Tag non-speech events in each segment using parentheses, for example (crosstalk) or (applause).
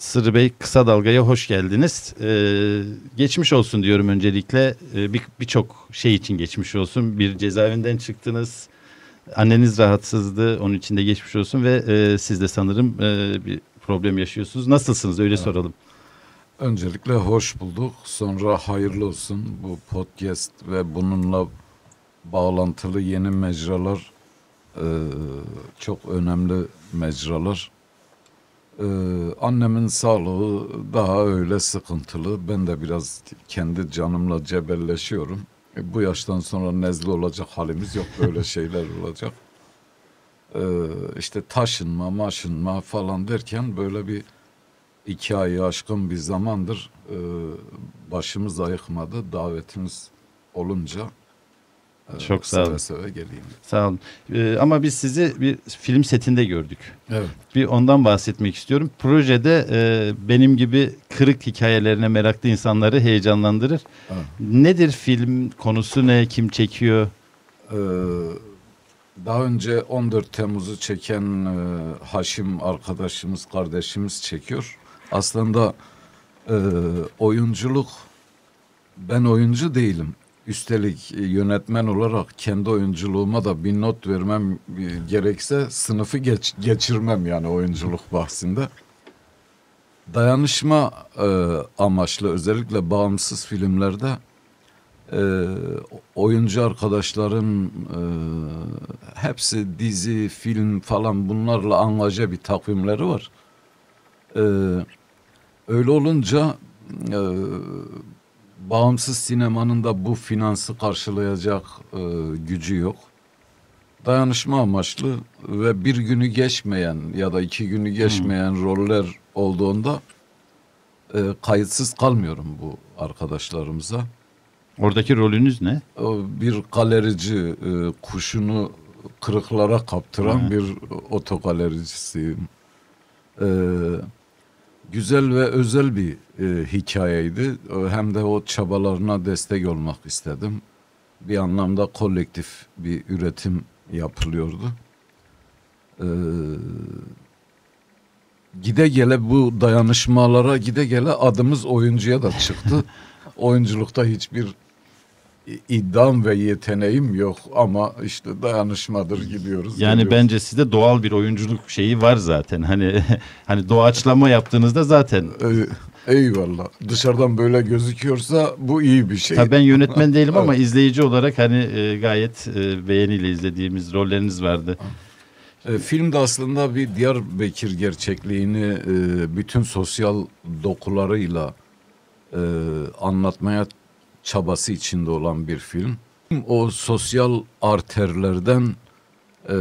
Sırrı Bey Kısa Dalga'ya hoş geldiniz. Ee, geçmiş olsun diyorum öncelikle. Ee, Birçok bir şey için geçmiş olsun. Bir cezaevinden çıktınız. Anneniz rahatsızdı. Onun için de geçmiş olsun ve e, siz de sanırım e, bir problem yaşıyorsunuz. Nasılsınız? Öyle evet. soralım. Öncelikle hoş bulduk. Sonra hayırlı olsun bu podcast ve bununla bağlantılı yeni mecralar e, çok önemli mecralar. Ee, annemin sağlığı daha öyle sıkıntılı. Ben de biraz kendi canımla cebelleşiyorum. E, bu yaştan sonra nezle olacak halimiz yok. Böyle (laughs) şeyler olacak. Ee, işte taşınma, maşınma falan derken böyle bir iki ay aşkın bir zamandır e, başımız ayıkmadı. Davetimiz olunca çok sağ olun. Seve geleyim. Sağ olun. Ee, ama biz sizi bir film setinde gördük. Evet. Bir ondan bahsetmek istiyorum. Projede e, benim gibi kırık hikayelerine meraklı insanları heyecanlandırır. Ha. Nedir film? Konusu ne? Kim çekiyor? Ee, daha önce 14 Temmuz'u çeken e, Haşim arkadaşımız, kardeşimiz çekiyor. Aslında e, oyunculuk ben oyuncu değilim. Üstelik e, yönetmen olarak kendi oyunculuğuma da bir not vermem e, gerekse sınıfı geç, geçirmem yani oyunculuk bahsinde. Dayanışma e, amaçlı özellikle bağımsız filmlerde e, oyuncu arkadaşların e, hepsi dizi, film falan bunlarla anlaca bir takvimleri var. E, öyle olunca e, bağımsız sinemanın da bu finansı karşılayacak e, gücü yok. Dayanışma amaçlı ve bir günü geçmeyen ya da iki günü geçmeyen hmm. roller olduğunda e, kayıtsız kalmıyorum bu arkadaşlarımıza. Oradaki rolünüz ne? Bir galerici, e, kuşunu kırıklara kaptıran hmm. bir otogalericisi. Evet güzel ve özel bir e, hikayeydi. E, hem de o çabalarına destek olmak istedim. Bir anlamda kolektif bir üretim yapılıyordu. Ee, gide gele bu dayanışmalara gide gele adımız oyuncuya da çıktı. (laughs) Oyunculukta hiçbir iddiam ve yeteneğim yok ama işte dayanışmadır gidiyoruz. Yani geliyoruz. bence sizde doğal bir oyunculuk şeyi var zaten. Hani (laughs) hani doğaçlama yaptığınızda zaten. Ee, eyvallah. Dışarıdan böyle gözüküyorsa bu iyi bir şey. Tabii ben yönetmen (laughs) değilim ama evet. izleyici olarak hani e, gayet e, beğeniyle izlediğimiz rolleriniz vardı. E, film de aslında bir Diyarbakır gerçekliğini e, bütün sosyal dokularıyla anlatmaya çabası içinde olan bir film. O sosyal arterlerden e,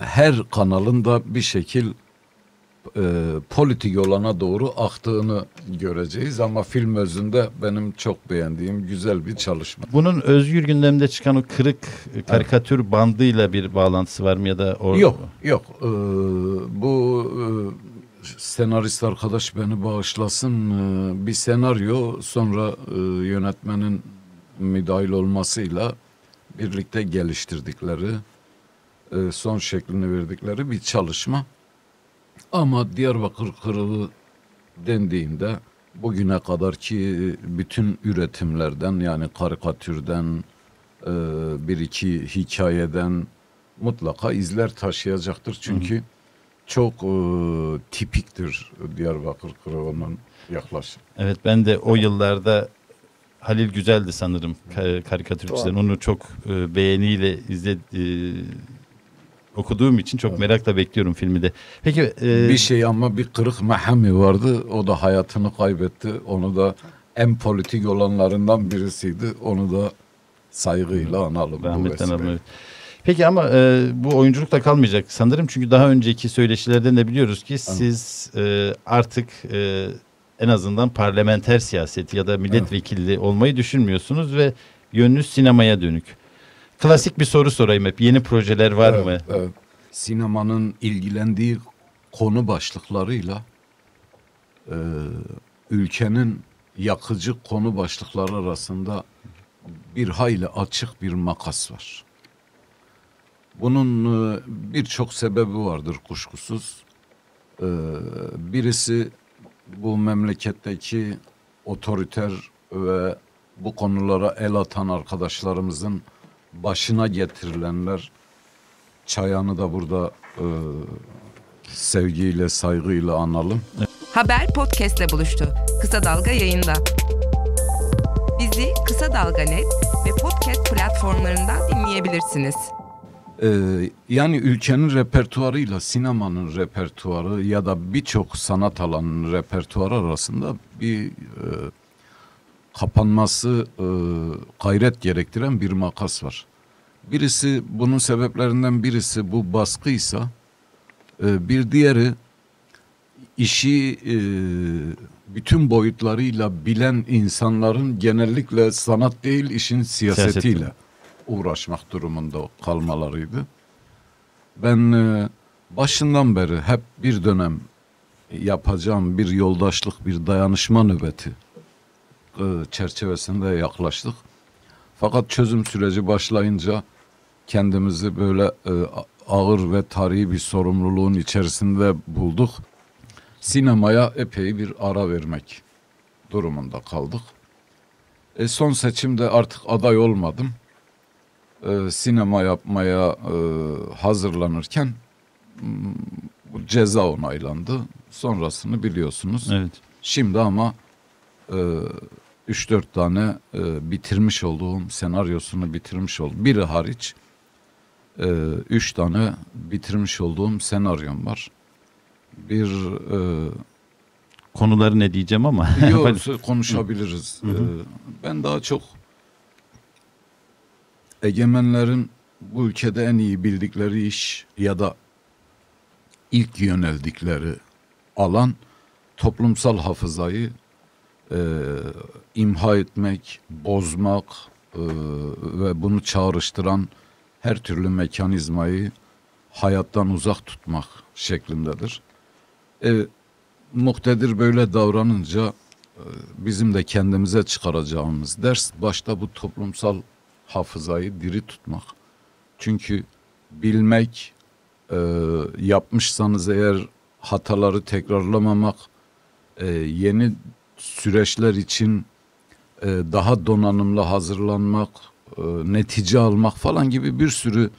her kanalında bir şekil e, politik olana doğru aktığını göreceğiz ama film özünde benim çok beğendiğim güzel bir çalışma. Bunun özgür gündemde çıkan o kırık e, karikatür evet. bandıyla bir bağlantısı var mı ya da or- Yok yok e, bu e, senarist arkadaş beni bağışlasın e, bir senaryo sonra e, yönetmenin müdahil olmasıyla birlikte geliştirdikleri e, son şeklini verdikleri bir çalışma. Ama Diyarbakır Kırığı dendiğinde bugüne kadar ki bütün üretimlerden yani karikatürden e, bir iki hikayeden mutlaka izler taşıyacaktır. Çünkü hı hı çok e, tipiktir Diyarbakır Kırıvan'ın yaklaşım. Evet ben de o yıllarda Halil Güzel'di sanırım kar Onu çok e, beğeniyle izledi, e, okuduğum için çok evet. merakla bekliyorum filmi de. Peki e... bir şey ama bir kırık mahemi vardı. O da hayatını kaybetti. Onu da en politik olanlarından birisiydi. Onu da saygıyla analım. Rahmetten analım. Evet. Peki ama e, bu oyunculukta kalmayacak sanırım. Çünkü daha önceki söyleşilerden de biliyoruz ki Anladım. siz e, artık e, en azından parlamenter siyaseti ya da milletvekili evet. olmayı düşünmüyorsunuz ve yönünüz sinemaya dönük. Klasik bir soru sorayım hep. Yeni projeler var evet, mı? Evet. Sinemanın ilgilendiği konu başlıklarıyla e, ülkenin yakıcı konu başlıkları arasında bir hayli açık bir makas var. Bunun e, birçok sebebi vardır kuşkusuz. E, birisi bu memleketteki otoriter ve bu konulara el atan arkadaşlarımızın başına getirilenler çayanı da burada e, sevgiyle saygıyla analım. Haber podcastle buluştu. Kısa Dalga yayında. Bizi Kısa Dalga Net ve podcast platformlarından dinleyebilirsiniz. Ee, yani ülkenin repertuarıyla sinemanın repertuarı ya da birçok sanat alanının repertuarı arasında bir e, kapanması e, gayret gerektiren bir makas var. Birisi bunun sebeplerinden birisi bu baskıysa e, bir diğeri işi e, bütün boyutlarıyla bilen insanların genellikle sanat değil işin siyasetiyle. Siyaset uğraşmak durumunda kalmalarıydı. Ben e, başından beri hep bir dönem yapacağım bir yoldaşlık, bir dayanışma nöbeti e, çerçevesinde yaklaştık. Fakat çözüm süreci başlayınca kendimizi böyle e, ağır ve tarihi bir sorumluluğun içerisinde bulduk. Sinemaya epey bir ara vermek durumunda kaldık. E, son seçimde artık aday olmadım e, sinema yapmaya e, hazırlanırken e, ceza onaylandı. Sonrasını biliyorsunuz. Evet. Şimdi ama e, 3-4 tane e, bitirmiş olduğum senaryosunu bitirmiş oldum. Biri hariç e, üç tane bitirmiş olduğum senaryom var. Bir e, konuları ne diyeceğim ama. Yok (laughs) konuşabiliriz. Hı hı. E, ben daha çok egemenlerin bu ülkede en iyi bildikleri iş ya da ilk yöneldikleri alan toplumsal hafızayı e, imha etmek, bozmak e, ve bunu çağrıştıran her türlü mekanizmayı hayattan uzak tutmak şeklindedir. E, muktedir böyle davranınca e, bizim de kendimize çıkaracağımız ders başta bu toplumsal hafızayı diri tutmak. Çünkü bilmek, e, yapmışsanız eğer hataları tekrarlamamak, e, yeni süreçler için e, daha donanımlı hazırlanmak, e, netice almak falan gibi bir sürü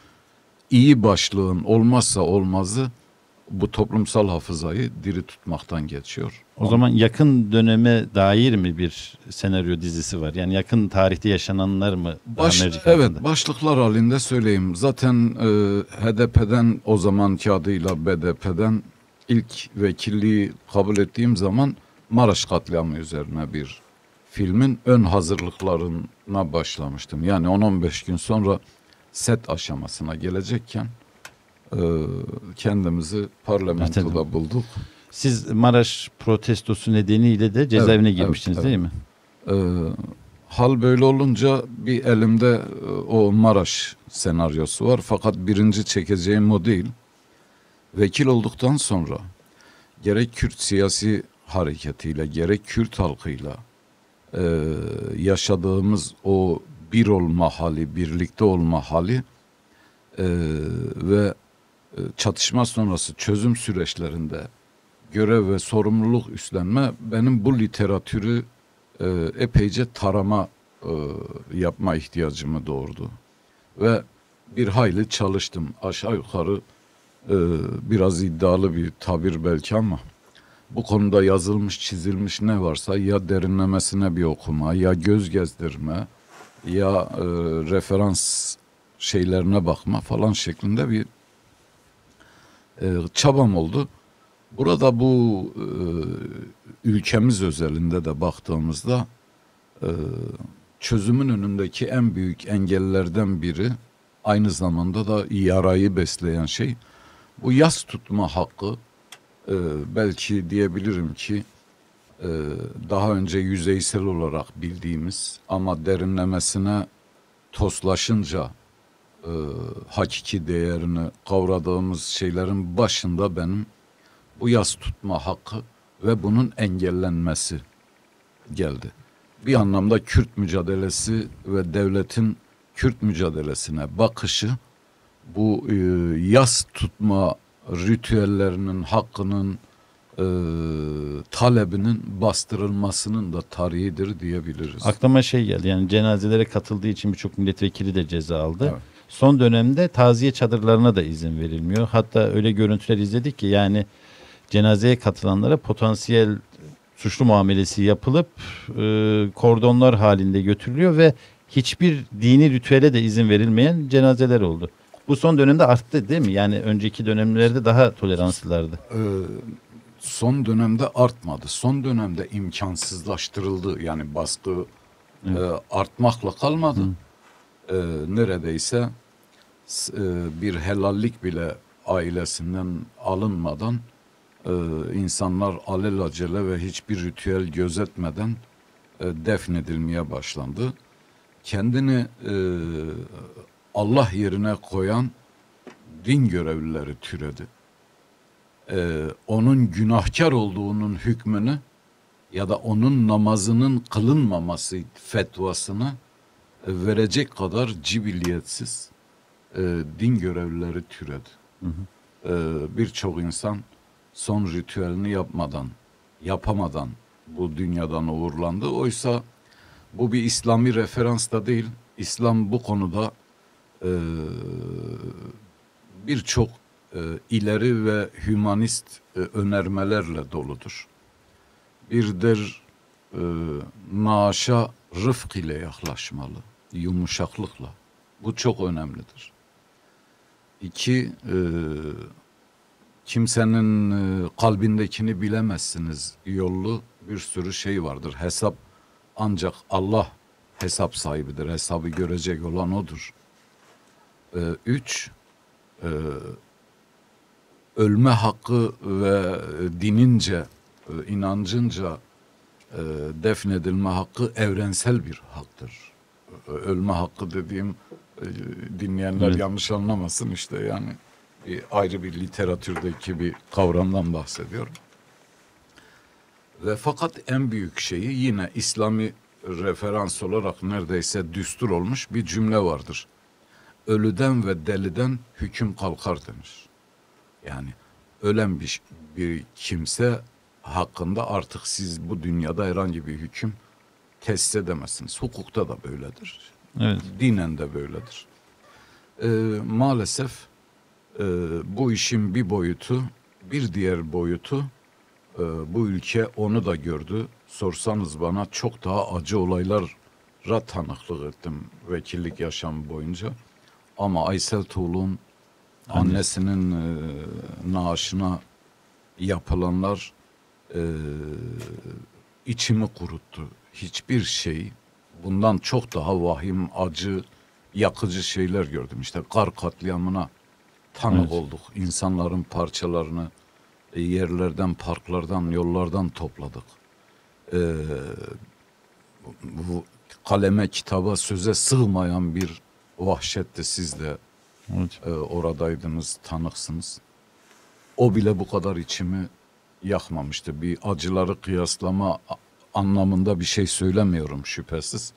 iyi başlığın olmazsa olmazı bu toplumsal hafızayı diri tutmaktan geçiyor. O zaman yakın döneme dair mi bir senaryo dizisi var? Yani yakın tarihte yaşananlar mı? Baş, evet altında? başlıklar halinde söyleyeyim. Zaten e, HDP'den o zaman adıyla BDP'den ilk vekilliği kabul ettiğim zaman Maraş katliamı üzerine bir filmin ön hazırlıklarına başlamıştım. Yani 10-15 gün sonra set aşamasına gelecekken e, kendimizi parlamentoda bulduk. Siz Maraş protestosu nedeniyle de cezaevine evet, girmiştiniz evet, değil evet. mi? Ee, hal böyle olunca bir elimde e, o Maraş senaryosu var. Fakat birinci çekeceğim o değil. Vekil olduktan sonra gerek Kürt siyasi hareketiyle gerek Kürt halkıyla e, yaşadığımız o bir olma hali, birlikte olma hali e, ve e, çatışma sonrası çözüm süreçlerinde görev ve sorumluluk üstlenme benim bu literatürü e, epeyce tarama e, yapma ihtiyacımı doğurdu. Ve bir hayli çalıştım aşağı yukarı biraz iddialı bir tabir belki ama bu konuda yazılmış çizilmiş ne varsa ya derinlemesine bir okuma ya göz gezdirme ya referans şeylerine bakma falan şeklinde bir e, çabam oldu. Burada bu e, ülkemiz özelinde de baktığımızda e, çözümün önündeki en büyük engellerden biri aynı zamanda da yarayı besleyen şey bu yas tutma hakkı e, belki diyebilirim ki e, daha önce yüzeysel olarak bildiğimiz ama derinlemesine toslaşınca e, ee, hakiki değerini kavradığımız şeylerin başında benim bu yaz tutma hakkı ve bunun engellenmesi geldi. Bir anlamda Kürt mücadelesi ve devletin Kürt mücadelesine bakışı bu e, yaz tutma ritüellerinin hakkının e, talebinin bastırılmasının da tarihidir diyebiliriz. Aklıma şey geldi yani cenazelere katıldığı için birçok milletvekili de ceza aldı. Evet. Son dönemde taziye çadırlarına da izin verilmiyor. Hatta öyle görüntüler izledik ki yani cenazeye katılanlara potansiyel suçlu muamelesi yapılıp e, kordonlar halinde götürülüyor ve hiçbir dini ritüele de izin verilmeyen cenazeler oldu. Bu son dönemde arttı değil mi? Yani önceki dönemlerde daha toleranslılardı. Ee, son dönemde artmadı. Son dönemde imkansızlaştırıldı. Yani baskı evet. e, artmakla kalmadı. Hı e, neredeyse e, bir helallik bile ailesinden alınmadan e, insanlar alelacele ve hiçbir ritüel gözetmeden e, defnedilmeye başlandı. Kendini e, Allah yerine koyan din görevlileri türedi. E, onun günahkar olduğunun hükmünü ya da onun namazının kılınmaması fetvasını verecek kadar cibilliyetsiz e, din görevlileri türedi. Hı hı. E, Birçok insan son ritüelini yapmadan, yapamadan bu dünyadan uğurlandı. Oysa bu bir İslami referans da değil. İslam bu konuda e, birçok e, ileri ve hümanist e, önermelerle doludur. Birdir e, maaşa rıfk ile yaklaşmalı yumuşaklıkla. Bu çok önemlidir. İki, e, kimsenin e, kalbindekini bilemezsiniz yollu bir sürü şey vardır. Hesap ancak Allah hesap sahibidir. Hesabı görecek olan odur. E, üç, e, ölme hakkı ve dinince, e, inancınca e, defnedilme hakkı evrensel bir haktır ölme hakkı dediğim e, dinleyenler evet. yanlış anlamasın işte yani bir e, ayrı bir literatürdeki bir kavramdan bahsediyorum. Ve fakat en büyük şeyi yine İslami referans olarak neredeyse düstur olmuş bir cümle vardır. Ölüden ve deliden hüküm kalkar denir. Yani ölen bir, bir kimse hakkında artık siz bu dünyada herhangi bir hüküm test edemezsiniz. Hukukta da böyledir. Evet. Dinen de böyledir. Ee, maalesef e, bu işin bir boyutu, bir diğer boyutu e, bu ülke onu da gördü. Sorsanız bana çok daha acı olaylara tanıklık ettim vekillik yaşamı boyunca. Ama Aysel Tuğlu'nun annesinin e, naaşına yapılanlar e, içimi kuruttu hiçbir şey bundan çok daha vahim, acı, yakıcı şeyler gördüm. İşte kar katliamına tanık evet. olduk. İnsanların parçalarını e, yerlerden, parklardan, yollardan topladık. Ee, bu kaleme, kitaba, söze sığmayan bir vahşetti siz de evet. e, oradaydınız, tanıksınız. O bile bu kadar içimi yakmamıştı. Bir acıları kıyaslama anlamında bir şey söylemiyorum şüphesiz.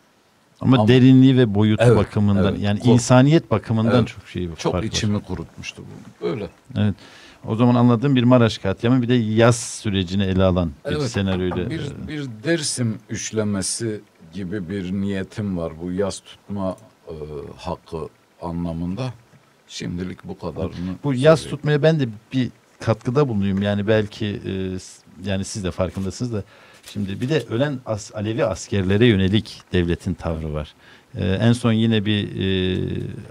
Ama, Ama derinliği ve boyutu evet, bakımından evet, yani kork- insaniyet bakımından evet, çok şey çok fark içimi kurutmuştu bu. Öyle. Evet. O zaman anladığım bir Maraş katliamı bir de yaz sürecini ele alan bir evet, senaryoyla. Bir, e, bir Dersim üçlemesi gibi bir niyetim var bu yaz tutma e, hakkı anlamında. Şimdilik bu kadarını. Bu yaz tutmaya ben de bir katkıda bulunayım. Yani belki e, yani siz de farkındasınız da Şimdi bir de ölen as, Alevi askerlere yönelik devletin tavrı var. Ee, en son yine bir e,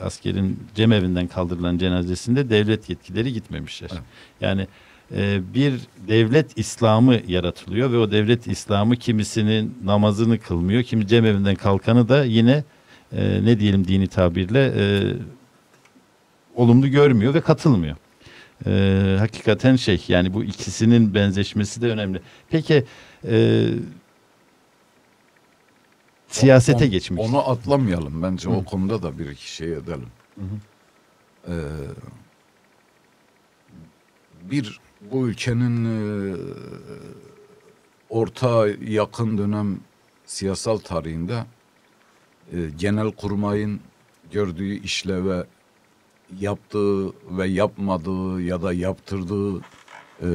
askerin cemevinden kaldırılan cenazesinde devlet yetkileri gitmemişler. Evet. Yani e, bir devlet İslamı yaratılıyor ve o devlet İslamı kimisinin namazını kılmıyor. Kimi cemevinden kalkanı da yine e, ne diyelim dini tabirle e, olumlu görmüyor ve katılmıyor. E, hakikaten şey yani bu ikisinin benzeşmesi de önemli. Peki e, siyasete on, on, geçmiş. Onu atlamayalım bence Hı. o konuda da bir iki şey edelim. hı. Ee, bir bu ülkenin e, orta yakın dönem siyasal tarihinde e, genel kurmayın gördüğü işleve yaptığı ve yapmadığı ya da yaptırdığı e,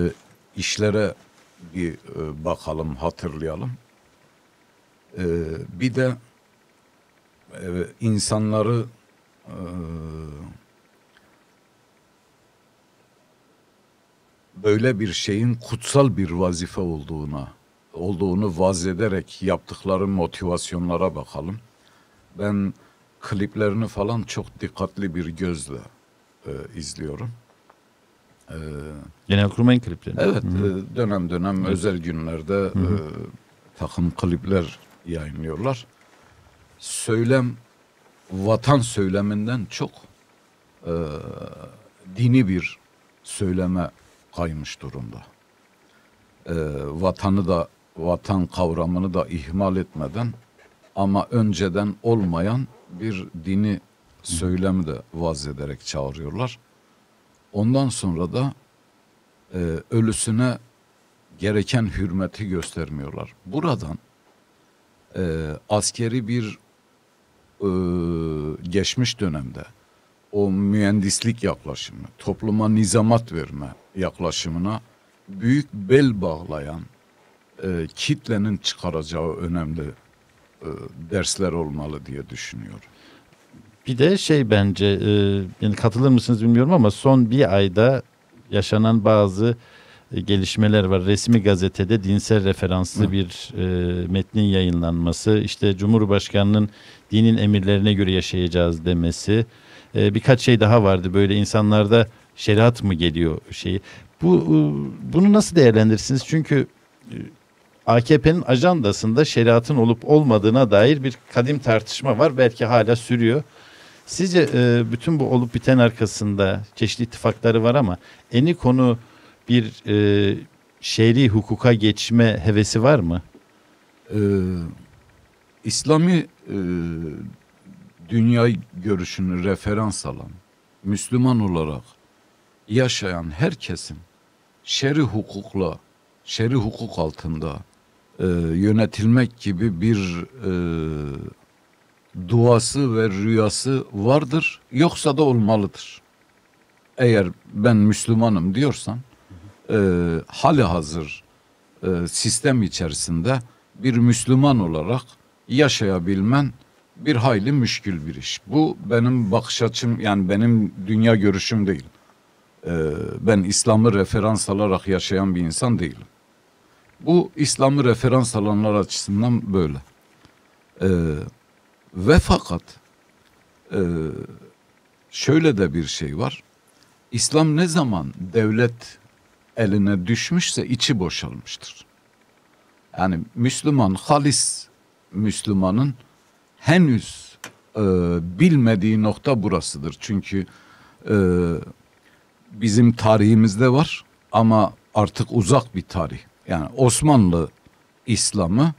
işlere bir e, bakalım, hatırlayalım. E, bir de e, insanları e, böyle bir şeyin kutsal bir vazife olduğuna olduğunu vaz ederek yaptıkları motivasyonlara bakalım. Ben kliplerini falan çok dikkatli bir gözle e, izliyorum. Ee, Genelkurmay'ın klipleri. Evet Hı. e, dönem dönem evet. özel günlerde Hı. e, takım klipler yayınlıyorlar. Söylem vatan söyleminden çok e, dini bir söyleme kaymış durumda. E, vatanı da vatan kavramını da ihmal etmeden ama önceden olmayan bir dini söylemi de vaz ederek çağırıyorlar. Ondan sonra da e, ölüsüne gereken hürmeti göstermiyorlar. Buradan e, askeri bir e, geçmiş dönemde o mühendislik yaklaşımı, topluma nizamat verme yaklaşımına büyük bel bağlayan e, kitlenin çıkaracağı önemli e, dersler olmalı diye düşünüyorum. Bir de şey bence e, yani katılır mısınız bilmiyorum ama son bir ayda yaşanan bazı e, gelişmeler var. Resmi gazetede dinsel referanslı Hı. bir e, metnin yayınlanması, işte Cumhurbaşkanının dinin emirlerine göre yaşayacağız demesi, e, birkaç şey daha vardı böyle insanlarda şeriat mı geliyor şeyi. Bu e, bunu nasıl değerlendirirsiniz? Çünkü e, AKP'nin ajandasında şeriatın olup olmadığına dair bir kadim tartışma var. Belki hala sürüyor. Sizce e, bütün bu olup biten arkasında çeşitli ittifakları var ama eni konu bir e, şer'i hukuka geçme hevesi var mı? Ee, İslami e, dünya görüşünü referans alan, Müslüman olarak yaşayan herkesin şer'i hukukla, şer'i hukuk altında e, yönetilmek gibi bir e, duası ve rüyası vardır yoksa da olmalıdır. Eğer ben Müslümanım diyorsan e, hali hazır e, sistem içerisinde bir Müslüman olarak yaşayabilmen bir hayli müşkül bir iş. Bu benim bakış açım yani benim dünya görüşüm değil. E, ben İslam'ı referans alarak yaşayan bir insan değilim. Bu İslam'ı referans alanlar açısından böyle. Evet ve fakat e, şöyle de bir şey var. İslam ne zaman devlet eline düşmüşse içi boşalmıştır. Yani Müslüman, halis Müslümanın henüz e, bilmediği nokta burasıdır. Çünkü e, bizim tarihimizde var ama artık uzak bir tarih. Yani Osmanlı İslam'ı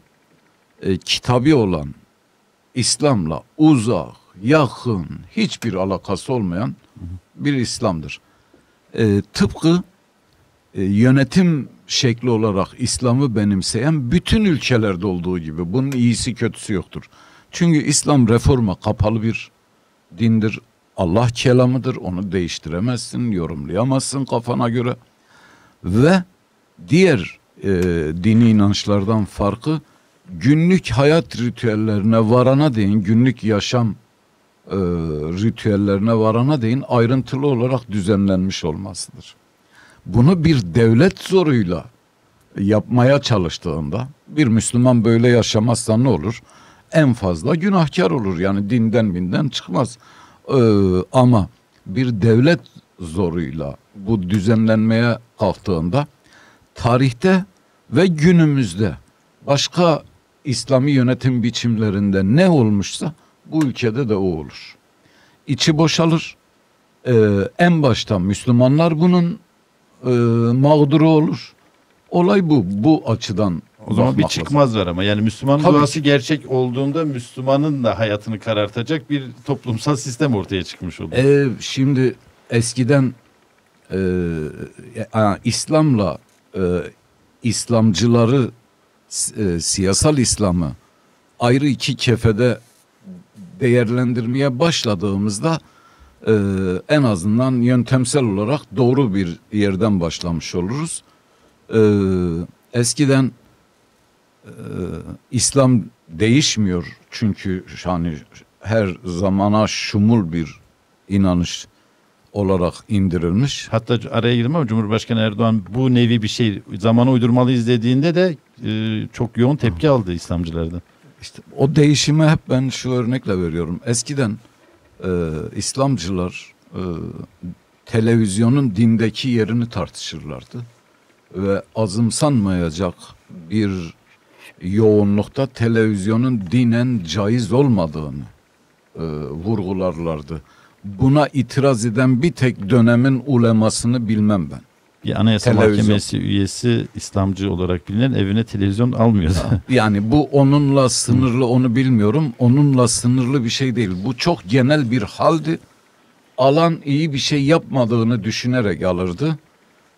e, kitabi olan İslam'la uzak, yakın, hiçbir alakası olmayan bir İslam'dır. E, tıpkı e, yönetim şekli olarak İslam'ı benimseyen bütün ülkelerde olduğu gibi bunun iyisi kötüsü yoktur. Çünkü İslam reforma kapalı bir dindir. Allah kelamıdır. Onu değiştiremezsin, yorumlayamazsın kafana göre. Ve diğer e, dini inançlardan farkı günlük hayat ritüellerine varana değin, günlük yaşam e, ritüellerine varana değin ayrıntılı olarak düzenlenmiş olmasıdır. Bunu bir devlet zoruyla yapmaya çalıştığında bir Müslüman böyle yaşamazsa ne olur? En fazla günahkar olur yani dinden binden çıkmaz. Ee, ama bir devlet zoruyla bu düzenlenmeye kalktığında tarihte ve günümüzde başka İslami yönetim biçimlerinde ne olmuşsa bu ülkede de o olur. İçi boşalır. Ee, en başta Müslümanlar bunun e, mağduru olur. Olay bu. Bu açıdan o zaman bir çıkmaz lazım. var ama yani Müslüman Tabii. duası gerçek olduğunda Müslümanın da hayatını karartacak bir toplumsal sistem ortaya çıkmış olur. Ee, şimdi eskiden e, yani İslam'la e, İslamcıları e, siyasal İslam'ı ayrı iki kefede değerlendirmeye başladığımızda e, en azından yöntemsel olarak doğru bir yerden başlamış oluruz. E, eskiden e, İslam değişmiyor çünkü yani her zamana şumul bir inanış olarak indirilmiş. Hatta araya girdim ama Cumhurbaşkanı Erdoğan bu nevi bir şey zamana uydurmalıyız dediğinde de e, çok yoğun tepki aldı İslamcılardan. İşte o değişimi hep ben şu örnekle veriyorum. Eskiden e, İslamcılar e, televizyonun dindeki yerini tartışırlardı ve azımsanmayacak bir yoğunlukta televizyonun dinen caiz olmadığını e, vurgularlardı buna itiraz eden bir tek dönemin ulemasını bilmem ben. Bir anayasa televizyon. mahkemesi üyesi İslamcı olarak bilinen evine televizyon almıyor. yani bu onunla sınırlı onu bilmiyorum. Onunla sınırlı bir şey değil. Bu çok genel bir haldi. Alan iyi bir şey yapmadığını düşünerek alırdı.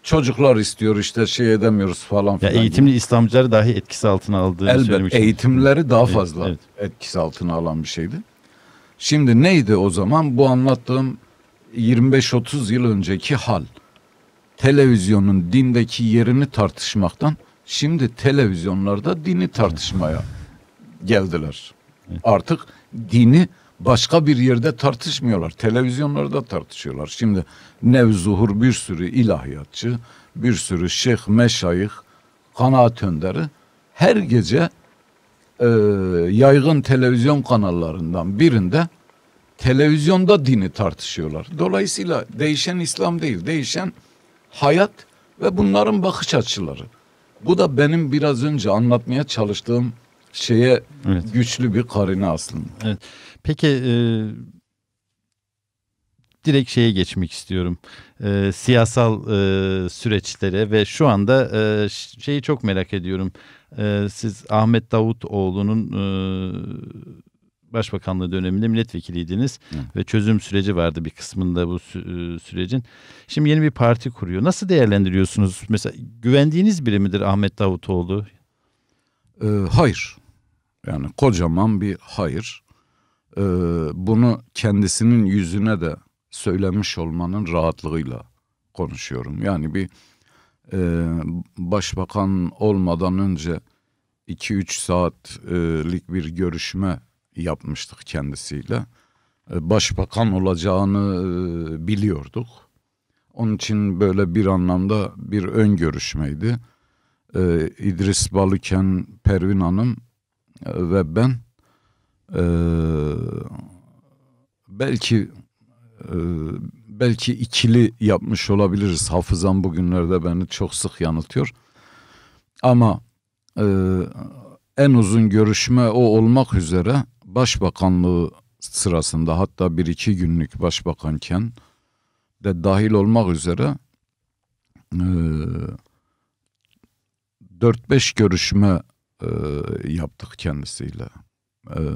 Çocuklar istiyor işte şey edemiyoruz falan filan. Ya eğitimli gibi. İslamcıları dahi etkisi altına aldığı Elbet söylemiştim. eğitimleri daha fazla evet, evet. etkisi altına alan bir şeydi. Şimdi neydi o zaman? Bu anlattığım 25-30 yıl önceki hal. Televizyonun dindeki yerini tartışmaktan şimdi televizyonlarda dini tartışmaya geldiler. Artık dini başka bir yerde tartışmıyorlar. Televizyonlarda tartışıyorlar. Şimdi nevzuhur bir sürü ilahiyatçı, bir sürü şeyh, meşayih, kanaat önderi her gece e, yaygın televizyon kanallarından birinde televizyonda dini tartışıyorlar. Dolayısıyla değişen İslam değil, değişen hayat ve bunların bakış açıları. Bu da benim biraz önce anlatmaya çalıştığım şeye evet. güçlü bir karine aslında. Evet. Peki e, direkt şeye geçmek istiyorum. E, siyasal e, süreçlere ve şu anda e, şeyi çok merak ediyorum. Ee, siz Ahmet Davutoğlu'nun e, başbakanlığı döneminde milletvekiliydiniz Hı. ve çözüm süreci vardı bir kısmında bu e, sürecin. Şimdi yeni bir parti kuruyor. Nasıl değerlendiriyorsunuz? Mesela güvendiğiniz biri midir Ahmet Davutoğlu? Ee, hayır. Yani kocaman bir hayır. Ee, bunu kendisinin yüzüne de söylemiş olmanın rahatlığıyla konuşuyorum. Yani bir e, başbakan olmadan önce 2-3 saatlik e, bir görüşme yapmıştık kendisiyle. E, başbakan olacağını e, biliyorduk. Onun için böyle bir anlamda bir ön görüşmeydi. İdris Balıken, Pervin Hanım ve ben belki belki ikili yapmış olabiliriz. Hafızam bugünlerde beni çok sık yanıltıyor. Ama e, en uzun görüşme o olmak üzere başbakanlığı sırasında hatta bir iki günlük başbakanken de dahil olmak üzere e, 4-5 görüşme e, yaptık kendisiyle. Evet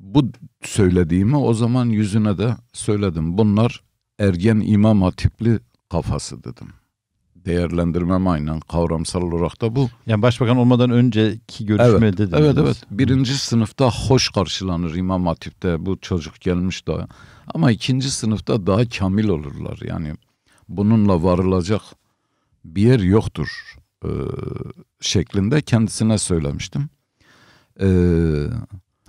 bu söylediğimi o zaman yüzüne de söyledim. Bunlar ergen imam hatipli kafası dedim. Değerlendirmem aynen kavramsal olarak da bu. Yani başbakan olmadan önceki görüşmede evet, dediniz. Evet evet. Birinci sınıfta hoş karşılanır imam hatipte bu çocuk gelmiş daha. Ama ikinci sınıfta daha kamil olurlar. Yani bununla varılacak bir yer yoktur e, şeklinde kendisine söylemiştim. Eee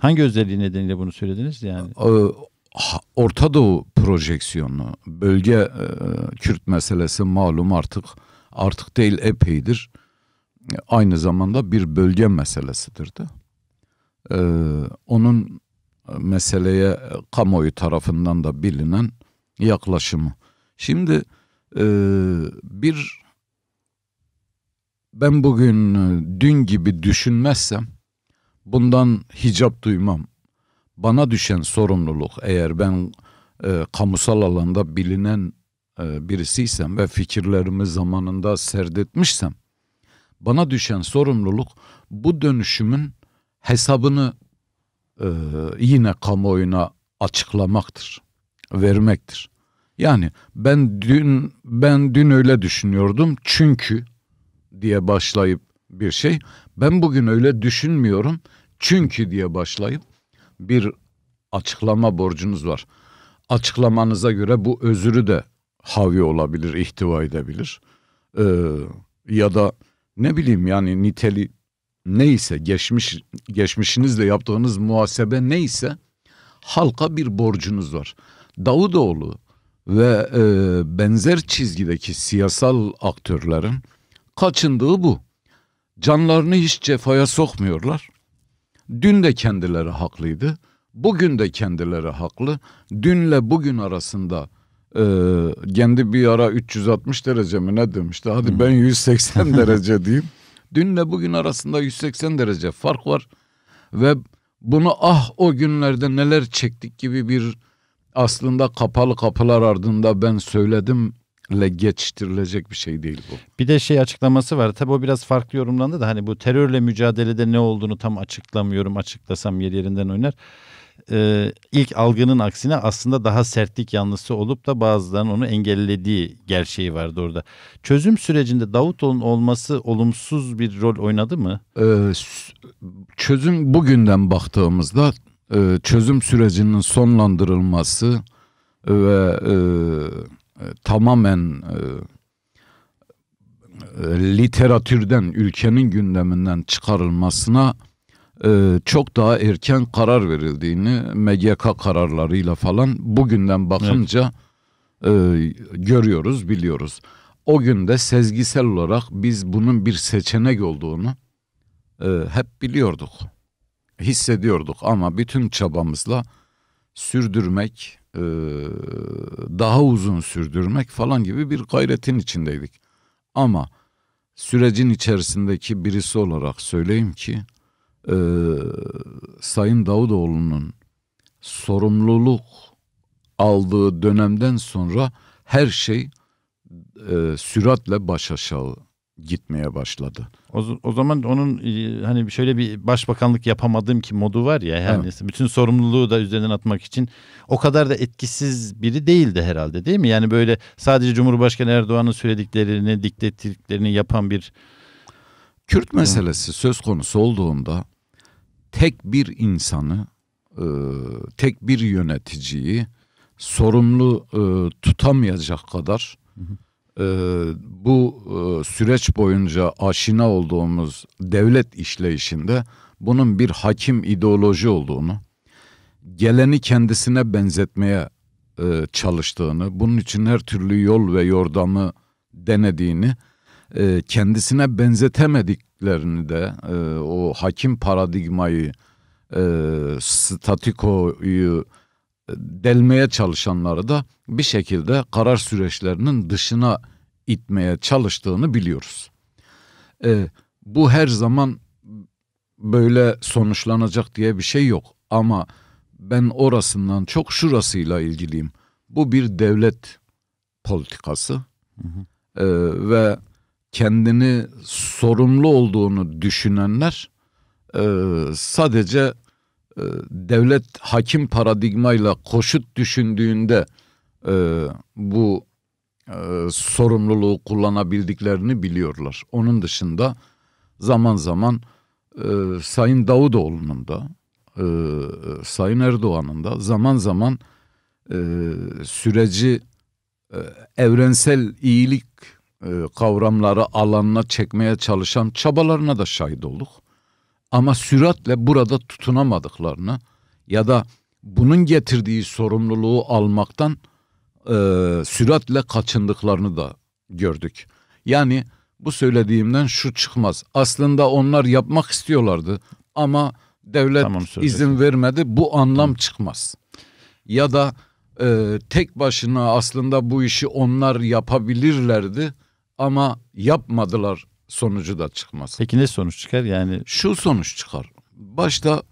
Hangi özelliği nedeniyle bunu söylediniz yani? Ee, Orta Doğu projeksiyonu, bölge e, Kürt meselesi malum artık artık değil epeydir. E, aynı zamanda bir bölge meselesidir de. Ee, onun meseleye e, kamuoyu tarafından da bilinen yaklaşımı. Şimdi bir ben bugün dün gibi düşünmezsem Bundan hicap duymam. Bana düşen sorumluluk eğer ben e, kamusal alanda bilinen e, birisiysem ve fikirlerimi zamanında serdetmişsem bana düşen sorumluluk bu dönüşümün hesabını e, yine kamuoyuna açıklamaktır, vermektir. Yani ben dün ben dün öyle düşünüyordum çünkü diye başlayıp bir şey. Ben bugün öyle düşünmüyorum. Çünkü diye başlayıp bir açıklama borcunuz var. Açıklamanıza göre bu özürü de havi olabilir, ihtiva edebilir. Ee, ya da ne bileyim yani niteli neyse geçmiş geçmişinizle yaptığınız muhasebe neyse halka bir borcunuz var. Davutoğlu ve e, benzer çizgideki siyasal aktörlerin kaçındığı bu. Canlarını hiç cefaya sokmuyorlar. Dün de kendileri haklıydı. Bugün de kendileri haklı. Dünle bugün arasında e, kendi bir ara 360 derece mi ne demişti? Hadi ben 180 (laughs) derece diyeyim. Dünle bugün arasında 180 derece fark var. Ve bunu ah o günlerde neler çektik gibi bir aslında kapalı kapılar ardında ben söyledim le geçiştirilecek bir şey değil bu. Bir de şey açıklaması var. Tabii o biraz farklı yorumlandı da hani bu terörle mücadelede ne olduğunu tam açıklamıyorum. Açıklasam yer yerinden oynar. Ee, ilk algının aksine aslında daha sertlik yanlısı olup da bazılarının onu engellediği gerçeği vardı orada. Çözüm sürecinde Davutoğlu'nun olması olumsuz bir rol oynadı mı? Ee, çözüm bugünden baktığımızda e, çözüm sürecinin sonlandırılması ve e, e, tamamen e, e, literatürden, ülkenin gündeminden çıkarılmasına çok daha erken karar verildiğini MGK kararlarıyla falan bugünden bakınca evet. görüyoruz, biliyoruz. O günde sezgisel olarak biz bunun bir seçenek olduğunu hep biliyorduk, hissediyorduk ama bütün çabamızla sürdürmek e, daha uzun sürdürmek falan gibi bir gayretin içindeydik. Ama sürecin içerisindeki birisi olarak söyleyeyim ki e, Sayın Davutoğlu'nun sorumluluk aldığı dönemden sonra her şey e, süratle baş aşağı gitmeye başladı. O, o zaman onun e, hani şöyle bir başbakanlık yapamadım ki modu var ya yani evet. bütün sorumluluğu da üzerinden atmak için o kadar da etkisiz biri değildi herhalde değil mi? Yani böyle sadece Cumhurbaşkanı Erdoğan'ın söylediklerini, diktettiklerini yapan bir Kürt meselesi söz konusu olduğunda tek bir insanı, e, tek bir yöneticiyi sorumlu e, tutamayacak kadar hı hı e, bu e, süreç boyunca aşina olduğumuz devlet işleyişinde bunun bir hakim ideoloji olduğunu, geleni kendisine benzetmeye e, çalıştığını, bunun için her türlü yol ve yordamı denediğini, e, kendisine benzetemediklerini de e, o hakim paradigmayı, e, statikoyu, delmeye çalışanları da bir şekilde karar süreçlerinin dışına itmeye çalıştığını biliyoruz. E, bu her zaman böyle sonuçlanacak diye bir şey yok ama ben orasından çok şurasıyla ilgiliyim. Bu bir devlet politikası hı hı. E, ve kendini sorumlu olduğunu düşünenler e, sadece e, devlet hakim paradigmayla koşut düşündüğünde e, bu e, sorumluluğu kullanabildiklerini biliyorlar. Onun dışında zaman zaman e, Sayın Davutoğlu'nun da e, Sayın Erdoğan'ın da zaman zaman e, süreci e, evrensel iyilik e, kavramları alanına çekmeye çalışan çabalarına da şahit olduk. Ama süratle burada tutunamadıklarını ya da bunun getirdiği sorumluluğu almaktan e, süratle kaçındıklarını da gördük. Yani bu söylediğimden şu çıkmaz. Aslında onlar yapmak istiyorlardı ama devlet tamam, izin vermedi. Bu anlam tamam. çıkmaz. Ya da e, tek başına aslında bu işi onlar yapabilirlerdi ama yapmadılar sonucu da çıkmaz. Peki ne sonuç çıkar yani? Şu sonuç çıkar. Başta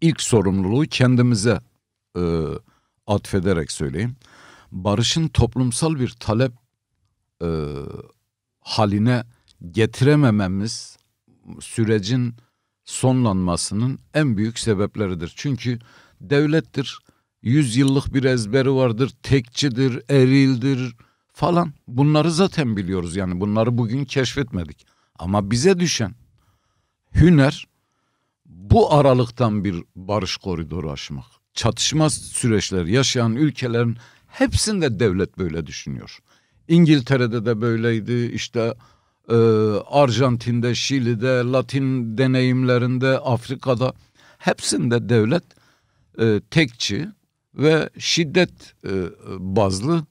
ilk sorumluluğu kendimize e, atfederek söyleyeyim. Barışın toplumsal bir talep e, haline getiremememiz sürecin sonlanmasının en büyük sebepleridir. Çünkü devlettir, yüzyıllık bir ezberi vardır, tekçidir, erildir, falan. Bunları zaten biliyoruz yani bunları bugün keşfetmedik. Ama bize düşen hüner bu aralıktan bir barış koridoru aşmak. Çatışma süreçleri yaşayan ülkelerin hepsinde devlet böyle düşünüyor. İngiltere'de de böyleydi işte e, Arjantin'de, Şili'de, Latin deneyimlerinde, Afrika'da hepsinde devlet e, tekçi ve şiddet e, bazlı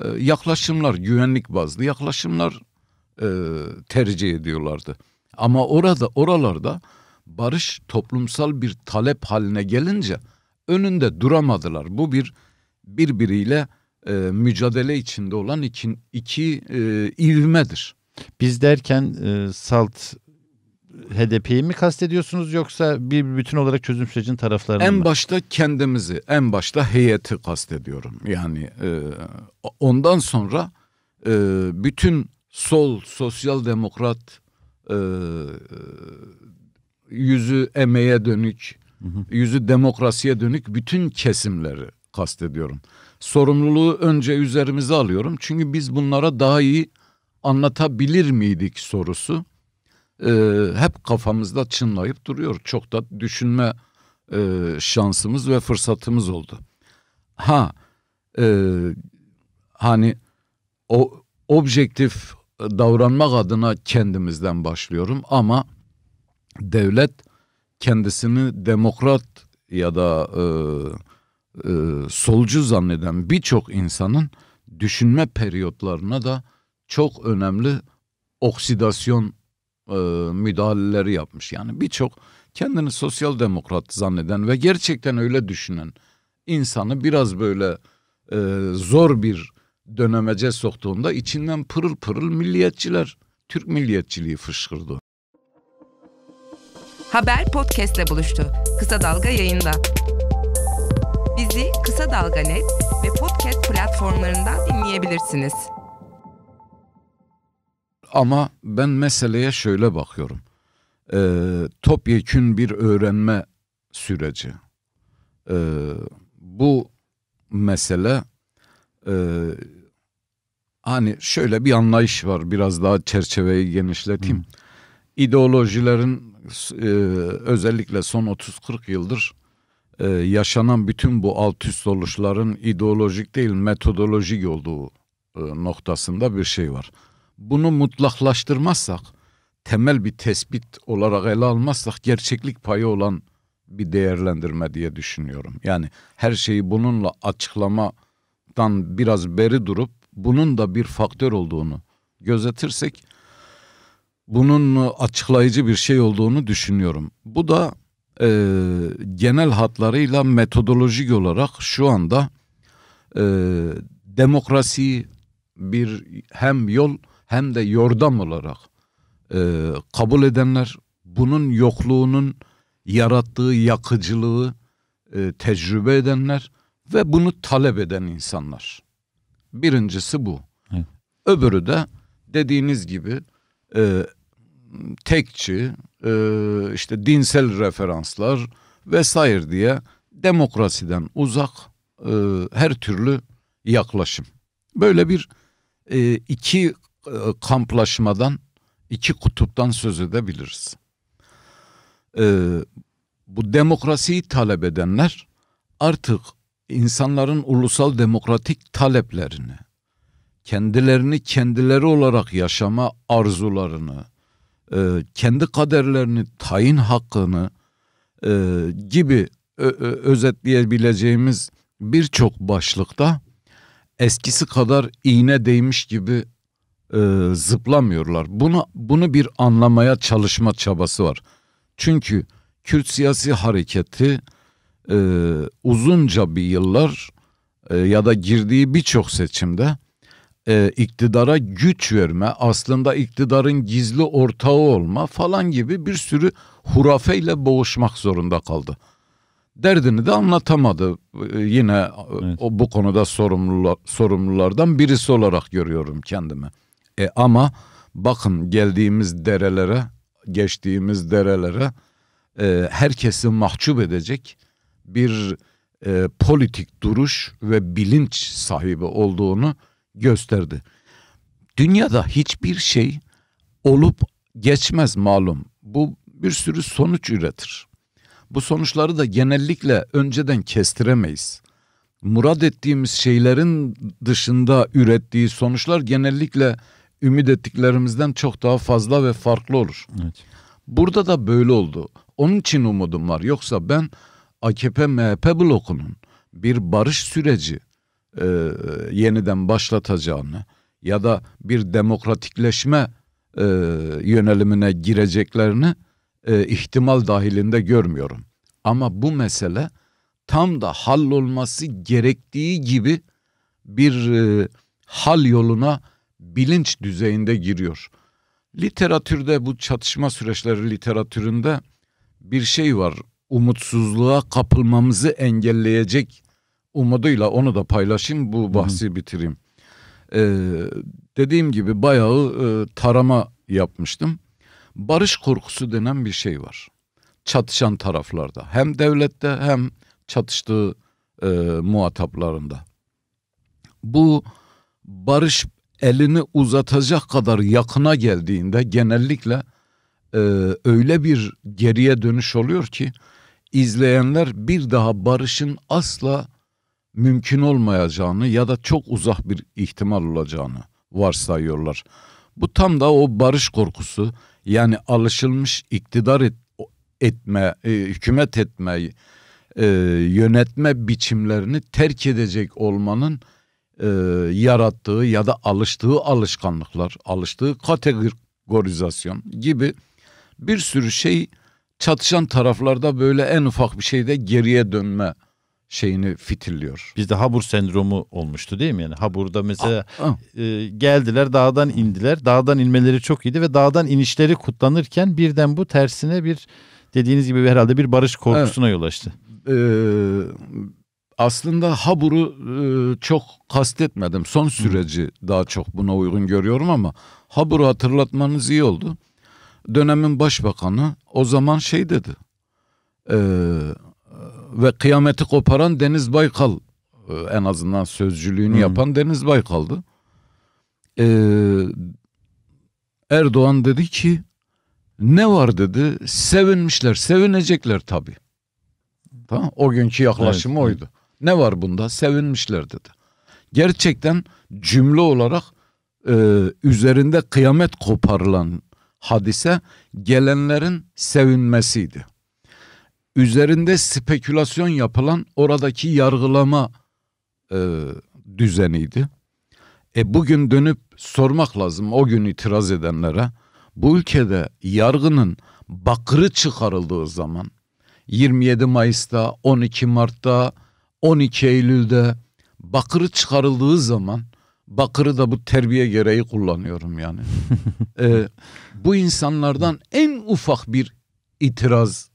ee, yaklaşımlar, güvenlik bazlı yaklaşımlar e, tercih ediyorlardı. Ama orada oralarda barış toplumsal bir talep haline gelince önünde duramadılar. Bu bir birbiriyle e, mücadele içinde olan iki, iki e, ivmedir. Biz derken e, salt HDP'yi mi kastediyorsunuz yoksa bir bütün olarak çözüm sürecinin taraflarını en mı? En başta kendimizi, en başta heyeti kastediyorum. Yani e, ondan sonra e, bütün sol, sosyal demokrat e, yüzü emeğe dönük, hı hı. yüzü demokrasiye dönük bütün kesimleri kastediyorum. Sorumluluğu önce üzerimize alıyorum. Çünkü biz bunlara daha iyi anlatabilir miydik sorusu e, hep kafamızda çınlayıp duruyor. Çok da düşünme e, şansımız ve fırsatımız oldu. Ha e, hani o objektif davranmak adına kendimizden başlıyorum ama devlet kendisini demokrat ya da e, e, solcu zanneden birçok insanın düşünme periyotlarına da çok önemli oksidasyon e, müdahaleleri yapmış. Yani birçok kendini sosyal demokrat zanneden ve gerçekten öyle düşünen insanı biraz böyle e, zor bir dönemece soktuğunda içinden pırıl pırıl milliyetçiler, Türk milliyetçiliği fışkırdı. Haber podcastle buluştu. Kısa Dalga yayında. Bizi Kısa Dalga Net ve podcast platformlarından dinleyebilirsiniz ama ben meseleye şöyle bakıyorum. E, topyekün bir öğrenme süreci. E, bu mesele e, hani şöyle bir anlayış var biraz daha çerçeveyi genişleteyim. Hı. İdeolojilerin e, özellikle son 30-40 yıldır e, yaşanan bütün bu alt üst oluşların ideolojik değil metodolojik olduğu e, noktasında bir şey var bunu mutlaklaştırmazsak, temel bir tespit olarak ele almazsak gerçeklik payı olan bir değerlendirme diye düşünüyorum. Yani her şeyi bununla açıklamadan biraz beri durup bunun da bir faktör olduğunu gözetirsek bunun açıklayıcı bir şey olduğunu düşünüyorum. Bu da e, genel hatlarıyla metodolojik olarak şu anda e, demokrasi bir hem yol hem de yordam olarak e, kabul edenler bunun yokluğunun yarattığı yakıcılığı e, tecrübe edenler ve bunu talep eden insanlar. Birincisi bu. Evet. Öbürü de dediğiniz gibi e, tekçi, e, işte dinsel referanslar vesaire diye demokrasiden uzak e, her türlü yaklaşım. Böyle bir e, iki e, kamplaşmadan, iki kutuptan söz edebiliriz. Ee, bu demokrasiyi talep edenler artık insanların ulusal demokratik taleplerini, kendilerini kendileri olarak yaşama arzularını, e, kendi kaderlerini, tayin hakkını e, gibi özetleyebileceğimiz birçok başlıkta eskisi kadar iğne değmiş gibi e, zıplamıyorlar. Bunu bunu bir anlamaya çalışma çabası var. Çünkü Kürt siyasi hareketi e, uzunca bir yıllar e, ya da girdiği birçok seçimde e, iktidara güç verme, aslında iktidarın gizli ortağı olma falan gibi bir sürü hurafeyle boğuşmak zorunda kaldı. Derdini de anlatamadı. E, yine e, evet. o, bu konuda sorumlular, sorumlulardan birisi olarak görüyorum kendimi. E ama bakın geldiğimiz derelere, geçtiğimiz derelere e, herkesi mahcup edecek bir e, politik duruş ve bilinç sahibi olduğunu gösterdi. Dünyada hiçbir şey olup geçmez malum. Bu bir sürü sonuç üretir. Bu sonuçları da genellikle önceden kestiremeyiz. Murad ettiğimiz şeylerin dışında ürettiği sonuçlar genellikle ümit ettiklerimizden çok daha fazla ve farklı olur. Evet. Burada da böyle oldu. Onun için umudum var. Yoksa ben AKP MHP blokunun bir barış süreci e, yeniden başlatacağını ya da bir demokratikleşme e, yönelimine gireceklerini e, ihtimal dahilinde görmüyorum. Ama bu mesele tam da hallolması gerektiği gibi bir e, hal yoluna bilinç düzeyinde giriyor. Literatürde bu çatışma süreçleri literatüründe bir şey var. Umutsuzluğa kapılmamızı engelleyecek umuduyla onu da paylaşayım bu bahsi bitireyim. Ee, dediğim gibi bayağı e, tarama yapmıştım. Barış korkusu denen bir şey var. Çatışan taraflarda hem devlette hem çatıştığı e, muhataplarında. Bu barış elini uzatacak kadar yakına geldiğinde genellikle e, öyle bir geriye dönüş oluyor ki izleyenler bir daha barışın asla mümkün olmayacağını ya da çok uzak bir ihtimal olacağını varsayıyorlar. Bu tam da o barış korkusu yani alışılmış iktidar et, etme, e, hükümet etmeyi, e, yönetme biçimlerini terk edecek olmanın e, yarattığı ya da alıştığı alışkanlıklar, alıştığı kategorizasyon gibi bir sürü şey çatışan taraflarda böyle en ufak bir şeyde geriye dönme şeyini fitilliyor. Bizde Habur sendromu olmuştu değil mi? Yani Habur'da mesela a, ah, a. Ah. E, geldiler dağdan indiler. Dağdan inmeleri çok iyiydi ve dağdan inişleri kutlanırken birden bu tersine bir dediğiniz gibi herhalde bir barış korkusuna evet. yol açtı. Ee, aslında haburu e, çok kastetmedim. Son süreci Hı. daha çok buna uygun görüyorum ama haburu hatırlatmanız iyi oldu. Dönemin başbakanı o zaman şey dedi. E, ve kıyameti koparan Deniz Baykal e, en azından sözcülüğünü Hı. yapan Deniz Baykal'dı. E, Erdoğan dedi ki ne var dedi. Sevinmişler, sevinecekler tabii. Tamam. O günkü yaklaşımı evet. oydu. Ne var bunda? Sevinmişler dedi. Gerçekten cümle olarak e, üzerinde kıyamet koparılan hadise gelenlerin sevinmesiydi. Üzerinde spekülasyon yapılan oradaki yargılama e, düzeniydi. E bugün dönüp sormak lazım o gün itiraz edenlere. Bu ülkede yargının bakırı çıkarıldığı zaman 27 Mayıs'ta, 12 Mart'ta, 12 Eylül'de bakırı çıkarıldığı zaman bakırı da bu terbiye gereği kullanıyorum yani. (laughs) ee, bu insanlardan en ufak bir itiraz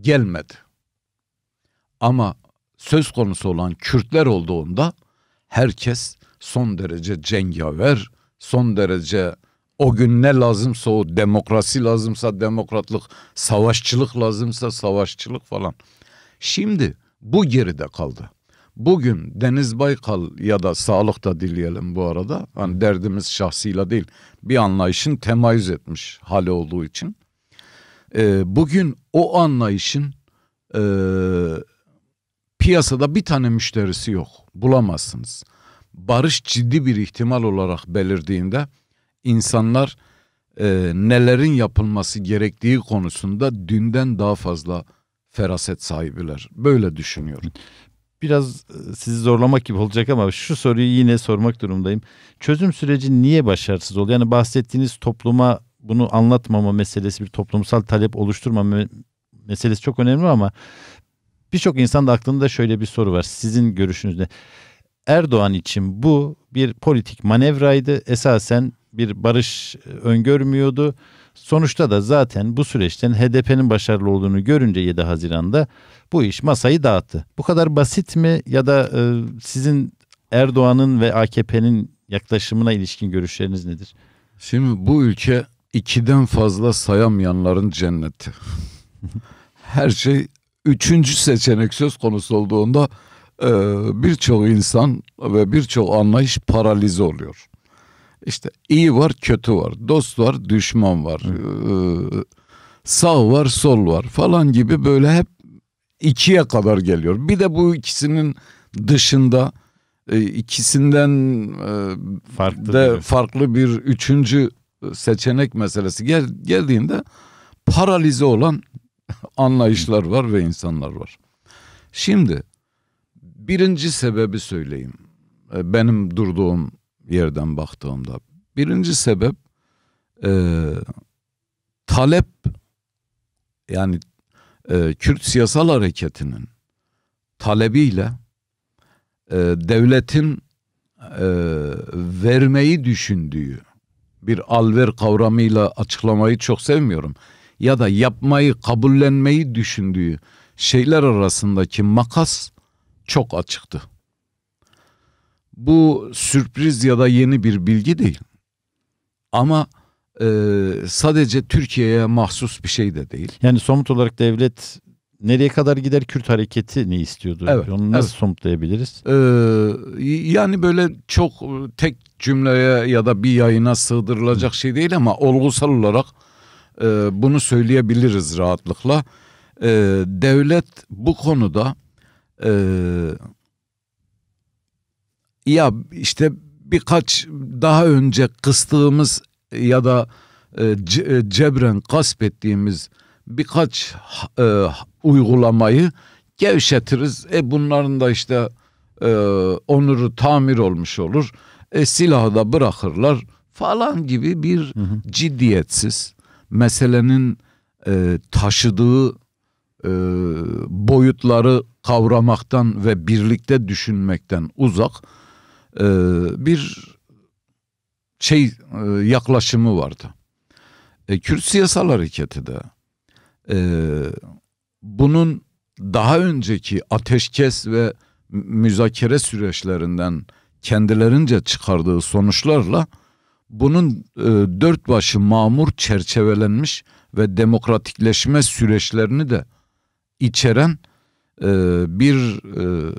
gelmedi. Ama söz konusu olan Kürtler olduğunda herkes son derece cengaver, son derece o gün ne lazımsa o demokrasi lazımsa demokratlık, savaşçılık lazımsa savaşçılık falan. Şimdi bu geride kaldı. Bugün Deniz Baykal ya da sağlık sağlıkta dileyelim bu arada. Hani derdimiz şahsıyla değil bir anlayışın temayüz etmiş hali olduğu için. E, bugün o anlayışın e, piyasada bir tane müşterisi yok. Bulamazsınız. Barış ciddi bir ihtimal olarak belirdiğinde insanlar e, nelerin yapılması gerektiği konusunda dünden daha fazla feraset sahibiler. Böyle düşünüyorum. Biraz e, sizi zorlamak gibi olacak ama şu soruyu yine sormak durumdayım. Çözüm süreci niye başarısız oluyor? Yani bahsettiğiniz topluma bunu anlatmama meselesi bir toplumsal talep oluşturma meselesi çok önemli ama birçok insan da aklında şöyle bir soru var. Sizin görüşünüzde Erdoğan için bu bir politik manevraydı. Esasen bir barış e, öngörmüyordu Sonuçta da zaten bu süreçten HDP'nin başarılı olduğunu görünce 7 Haziran'da bu iş masayı dağıttı. Bu kadar basit mi ya da e, sizin Erdoğan'ın ve AKP'nin yaklaşımına ilişkin görüşleriniz nedir? Şimdi bu ülke ikiden fazla sayamayanların cenneti. (laughs) Her şey üçüncü seçenek söz konusu olduğunda e, birçok insan ve birçok anlayış paralize oluyor. İşte iyi var, kötü var, dost var, düşman var, ee, sağ var, sol var falan gibi böyle hep ikiye kadar geliyor. Bir de bu ikisinin dışında e, ikisinden e, farklı de bir. farklı bir üçüncü seçenek meselesi gel, geldiğinde paralize olan (laughs) anlayışlar var ve insanlar var. Şimdi birinci sebebi söyleyeyim. E, benim durduğum yerden baktığımda. Birinci sebep e, talep yani e, Kürt siyasal hareketinin talebiyle e, devletin e, vermeyi düşündüğü bir alver kavramıyla açıklamayı çok sevmiyorum. Ya da yapmayı, kabullenmeyi düşündüğü şeyler arasındaki makas çok açıktı bu sürpriz ya da yeni bir bilgi değil. Ama e, sadece Türkiye'ye mahsus bir şey de değil. Yani somut olarak devlet nereye kadar gider Kürt hareketi ne istiyordu? Evet, Onu nasıl evet. somutlayabiliriz? Ee, yani böyle çok tek cümleye ya da bir yayına sığdırılacak şey değil ama olgusal olarak e, bunu söyleyebiliriz rahatlıkla. E, devlet bu konuda e, ya işte birkaç daha önce kıstığımız ya da e, e, cebren gasp ettiğimiz birkaç e, uygulamayı gevşetiriz. E bunların da işte onuru tamir olmuş olur. E silahı da bırakırlar falan gibi bir hı hı. ciddiyetsiz meselenin e, taşıdığı e, boyutları kavramaktan ve birlikte düşünmekten uzak e, bir şey e, yaklaşımı vardı. E, Kürt siyasal hareketi de e, bunun daha önceki ateşkes ve müzakere süreçlerinden kendilerince çıkardığı sonuçlarla bunun e, dört başı mamur çerçevelenmiş ve demokratikleşme süreçlerini de içeren e, bir e,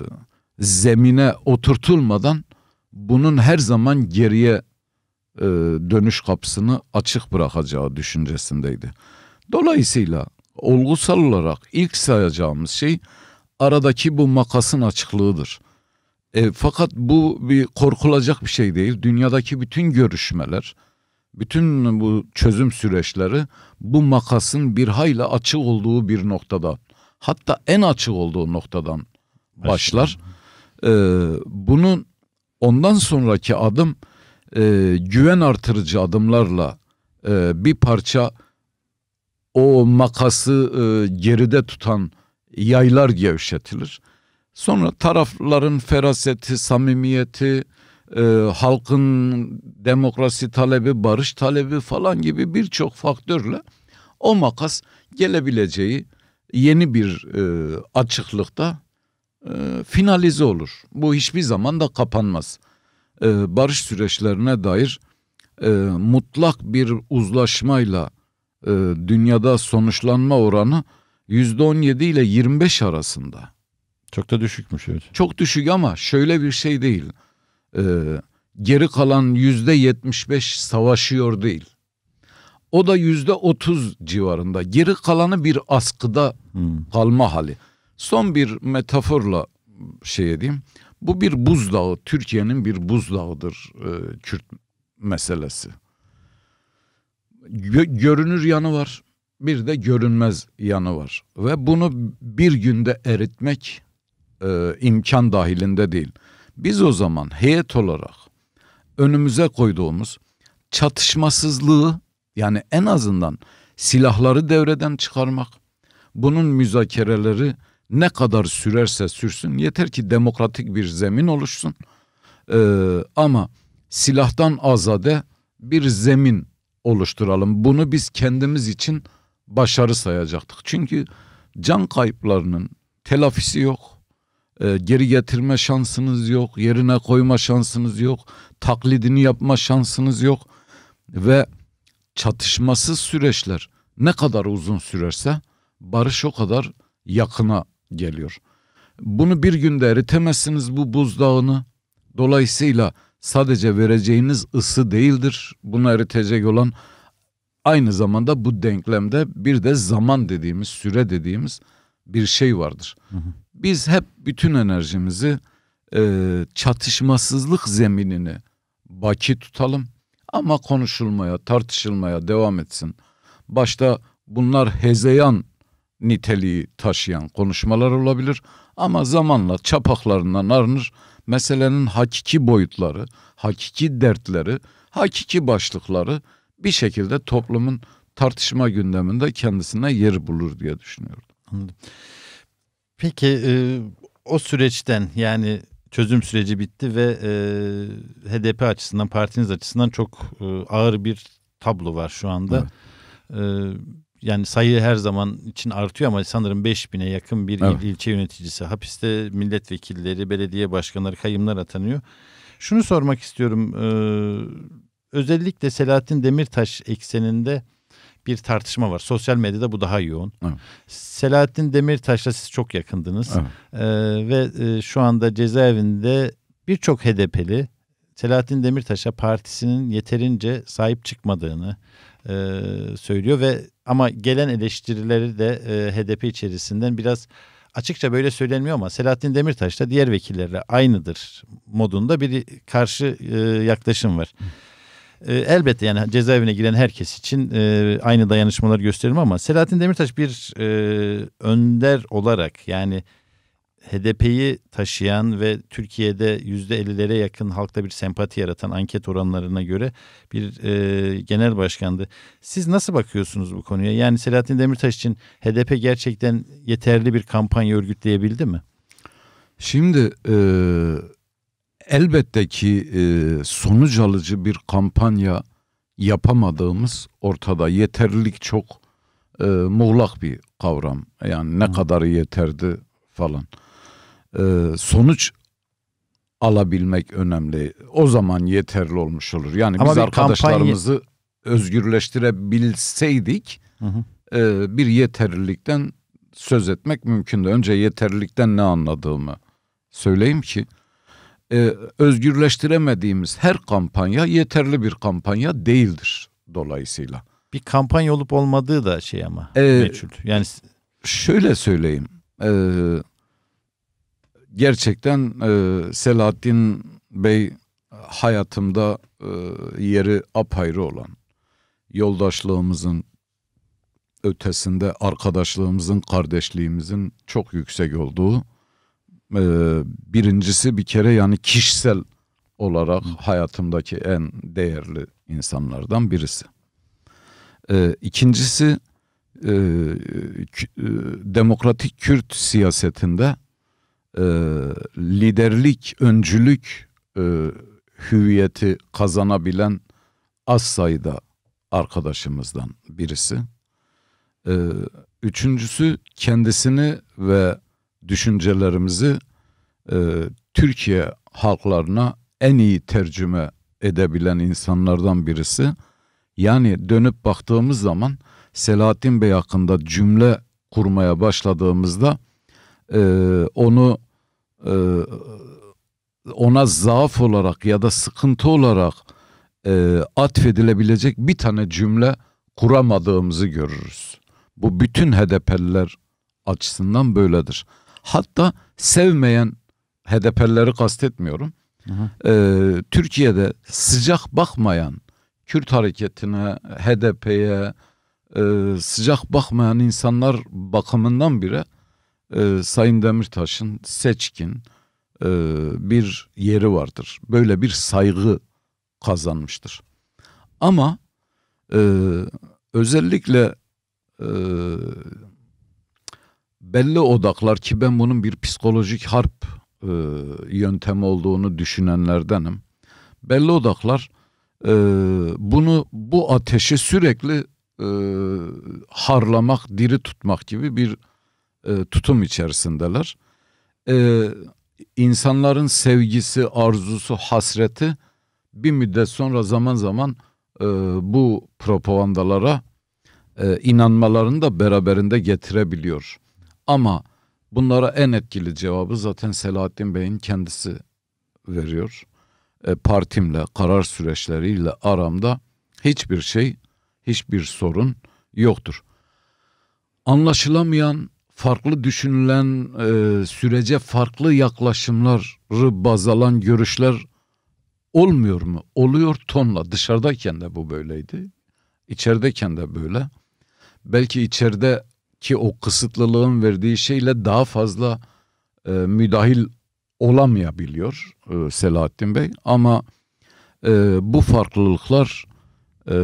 zemine oturtulmadan bunun her zaman geriye e, dönüş kapısını açık bırakacağı düşüncesindeydi. Dolayısıyla olgusal olarak ilk sayacağımız şey aradaki bu makasın açıklığıdır. E, fakat bu bir korkulacak bir şey değil. Dünyadaki bütün görüşmeler, bütün bu çözüm süreçleri bu makasın bir hayli açık olduğu bir noktada hatta en açık olduğu noktadan başlar. Ee, bunun Ondan sonraki adım e, güven artırıcı adımlarla e, bir parça o makası e, geride tutan yaylar gevşetilir. Sonra tarafların feraseti, samimiyeti, e, halkın demokrasi talebi, barış talebi falan gibi birçok faktörle o makas gelebileceği yeni bir e, açıklıkta e, finalize olur. Bu hiçbir zaman da kapanmaz. E, barış süreçlerine dair e, mutlak bir uzlaşmayla e, dünyada sonuçlanma oranı %17 ile 25 arasında. Çok da düşükmüş evet. Çok düşük ama şöyle bir şey değil. E, geri kalan %75 savaşıyor değil. O da yüzde otuz civarında. Geri kalanı bir askıda hmm. kalma hali. Son bir metaforla şey edeyim. Bu bir buzdağı, Türkiye'nin bir buzdağıdır e, Kürt meselesi. Gö görünür yanı var, bir de görünmez yanı var. Ve bunu bir günde eritmek e, imkan dahilinde değil. Biz o zaman heyet olarak önümüze koyduğumuz çatışmasızlığı yani en azından silahları devreden çıkarmak, bunun müzakereleri ne kadar sürerse sürsün yeter ki demokratik bir zemin oluşsun. Ee, ama silahtan azade bir zemin oluşturalım. Bunu biz kendimiz için başarı sayacaktık. Çünkü can kayıplarının telafisi yok. Ee, geri getirme şansınız yok. Yerine koyma şansınız yok. Taklidini yapma şansınız yok. Ve çatışmasız süreçler ne kadar uzun sürerse barış o kadar yakına geliyor. Bunu bir günde eritemezsiniz bu buzdağını. Dolayısıyla sadece vereceğiniz ısı değildir. Bunu eritecek olan aynı zamanda bu denklemde bir de zaman dediğimiz, süre dediğimiz bir şey vardır. Biz hep bütün enerjimizi e, çatışmasızlık zeminini baki tutalım ama konuşulmaya, tartışılmaya devam etsin. Başta bunlar hezeyan niteliği taşıyan konuşmalar olabilir ama zamanla çapaklarından arınır. Meselenin hakiki boyutları, hakiki dertleri, hakiki başlıkları bir şekilde toplumun tartışma gündeminde kendisine yer bulur diye düşünüyorum. Anladım. Peki e, o süreçten yani çözüm süreci bitti ve e, HDP açısından partiniz açısından çok e, ağır bir tablo var şu anda. Evet. E, yani sayı her zaman için artıyor ama sanırım 5000'e yakın bir evet. il, ilçe yöneticisi hapiste milletvekilleri, belediye başkanları, kayımlar atanıyor. Şunu sormak istiyorum. E, özellikle Selahattin Demirtaş ekseninde bir tartışma var. Sosyal medyada bu daha yoğun. Evet. Selahattin Demirtaş'la siz çok yakındınız. Evet. E, ve e, şu anda cezaevinde birçok HDP'li Selahattin Demirtaş'a partisinin yeterince sahip çıkmadığını e, söylüyor ve ama gelen eleştirileri de e, HDP içerisinden biraz açıkça böyle söylenmiyor ama Selahattin Demirtaş da diğer vekillerle aynıdır modunda bir karşı e, yaklaşım var. E, elbette yani cezaevine giren herkes için e, aynı dayanışmalar gösterilme ama Selahattin Demirtaş bir e, önder olarak yani HDP'yi taşıyan ve Türkiye'de yüzde %50'lere yakın halkta bir sempati yaratan anket oranlarına göre bir e, genel başkandı. Siz nasıl bakıyorsunuz bu konuya? Yani Selahattin Demirtaş için HDP gerçekten yeterli bir kampanya örgütleyebildi mi? Şimdi e, elbette ki e, sonuç alıcı bir kampanya yapamadığımız ortada. Yeterlilik çok e, muğlak bir kavram. Yani ne hmm. kadarı yeterdi falan e, sonuç alabilmek önemli. O zaman yeterli olmuş olur. Yani Ama biz arkadaşlarımızı kampanya... özgürleştirebilseydik hı hı. E, bir yeterlilikten söz etmek mümkündü. Önce yeterlilikten ne anladığımı söyleyeyim ki e, özgürleştiremediğimiz her kampanya yeterli bir kampanya değildir dolayısıyla. Bir kampanya olup olmadığı da şey ama ee, meçhul. Yani şöyle söyleyeyim. E, gerçekten e, Selahattin Bey hayatımda e, yeri apayrı olan yoldaşlığımızın ötesinde arkadaşlığımızın, kardeşliğimizin çok yüksek olduğu. Ee, birincisi bir kere yani kişisel olarak hayatımdaki en değerli insanlardan birisi. Ee, ikincisi e, e, demokratik Kürt siyasetinde e, liderlik, öncülük e, hüviyeti kazanabilen az sayıda arkadaşımızdan birisi. E, üçüncüsü kendisini ve düşüncelerimizi e, Türkiye halklarına en iyi tercüme edebilen insanlardan birisi. Yani dönüp baktığımız zaman Selahattin Bey hakkında cümle kurmaya başladığımızda e, onu e, ona zaaf olarak ya da sıkıntı olarak e, atfedilebilecek bir tane cümle kuramadığımızı görürüz. Bu bütün HDP'liler açısından böyledir. Hatta sevmeyen HDP'lileri kastetmiyorum. Hı hı. E, Türkiye'de sıcak bakmayan Kürt hareketine, HDP'ye e, sıcak bakmayan insanlar bakımından bile e, Sayın Demirtaş'ın seçkin e, bir yeri vardır. Böyle bir saygı kazanmıştır. Ama e, özellikle e, belli odaklar ki ben bunun bir psikolojik harp e, yöntemi olduğunu düşünenlerdenim. Belli odaklar e, bunu bu ateşi sürekli e, harlamak, diri tutmak gibi bir e, tutum içerisindeler. E, insanların sevgisi, arzusu, hasreti bir müddet sonra zaman zaman e, bu propagandalara e, inanmalarını da beraberinde getirebiliyor. Ama bunlara en etkili cevabı zaten Selahattin Bey'in kendisi veriyor. E, partimle, karar süreçleriyle aramda hiçbir şey, hiçbir sorun yoktur. Anlaşılamayan farklı düşünülen e, sürece farklı yaklaşımları baz alan görüşler olmuyor mu? Oluyor tonla. Dışarıdayken de bu böyleydi. İçerideyken de böyle. Belki içerideki o kısıtlılığın verdiği şeyle daha fazla e, müdahil olamayabiliyor e, Selahattin Bey. Ama e, bu farklılıklar e,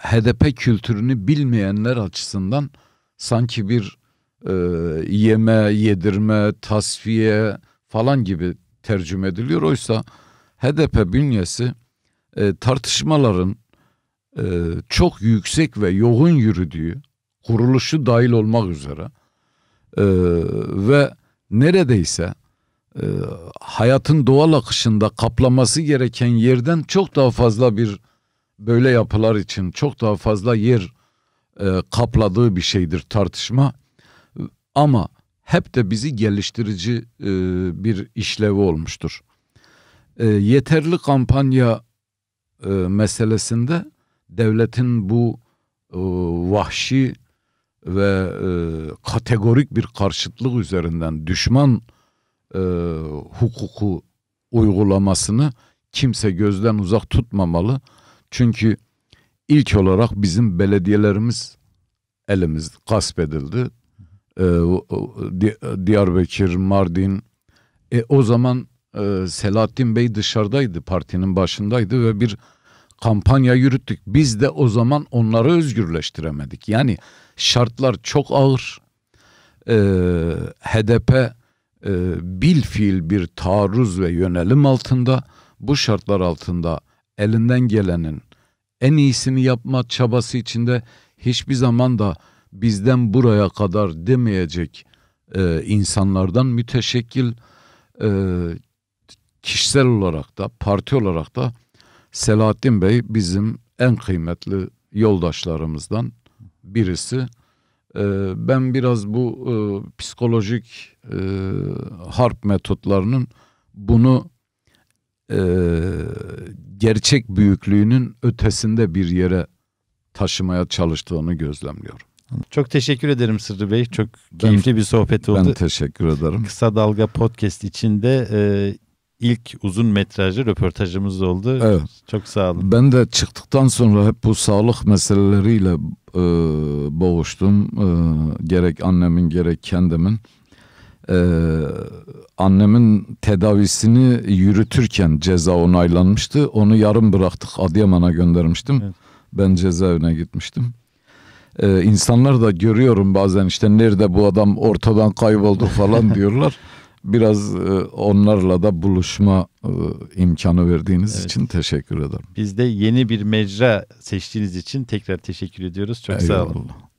HDP kültürünü bilmeyenler açısından sanki bir e, yeme, yedirme, tasfiye falan gibi tercüme ediliyor. Oysa HDP bünyesi e, tartışmaların e, çok yüksek ve yoğun yürüdüğü kuruluşu dahil olmak üzere e, ve neredeyse e, hayatın doğal akışında kaplaması gereken yerden çok daha fazla bir böyle yapılar için çok daha fazla yer e, kapladığı bir şeydir tartışma ama hep de bizi geliştirici e, bir işlevi olmuştur. E, yeterli kampanya e, meselesinde devletin bu e, vahşi ve e, kategorik bir karşıtlık üzerinden düşman e, hukuku uygulamasını kimse gözden uzak tutmamalı. Çünkü ilk olarak bizim belediyelerimiz elimiz gasp edildi, ee, Diyarbakır, Mardin. E, o zaman e, Selahattin Bey dışarıdaydı, partinin başındaydı ve bir kampanya yürüttük. Biz de o zaman onları özgürleştiremedik. Yani şartlar çok ağır. E, ee, HDP e, bil fiil bir taarruz ve yönelim altında. Bu şartlar altında elinden gelenin en iyisini yapma çabası içinde hiçbir zaman da bizden buraya kadar demeyecek e, insanlardan müteşekkil e, kişisel olarak da parti olarak da Selahattin Bey bizim en kıymetli yoldaşlarımızdan birisi. E, ben biraz bu e, psikolojik e, harp metotlarının bunu e, gerçek büyüklüğünün ötesinde bir yere taşımaya çalıştığını gözlemliyorum. Çok teşekkür ederim Sırrı Bey. Çok keyifli ben, bir sohbet oldu. Ben teşekkür ederim. Kısa Dalga Podcast içinde e, ilk uzun metrajlı röportajımız oldu. Evet. Çok sağ olun. Ben de çıktıktan sonra hep bu sağlık meseleleriyle e, boğuştum. E, gerek annemin gerek kendimin. E, annemin tedavisini yürütürken ceza onaylanmıştı. Onu yarım bıraktık Adıyaman'a göndermiştim. Evet. Ben cezaevine gitmiştim e, insanlar da görüyorum bazen işte nerede bu adam ortadan kayboldu falan (laughs) diyorlar. Biraz e, onlarla da buluşma e, imkanı verdiğiniz evet. için teşekkür ederim. Biz de yeni bir mecra seçtiğiniz için tekrar teşekkür ediyoruz. Çok Eyvallah. sağ olun.